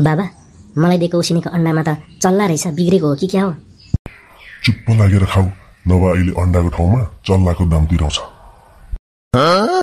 बाबा मलाई दिएको उसिनेको अन्डामा त चल्ला रहेछ बिग्रेको हो कि क्या हो चुप्प लागेर खाऊ नभए अहिले अन्डाको ठाउँमा चल्लाको दाम तिराउँछ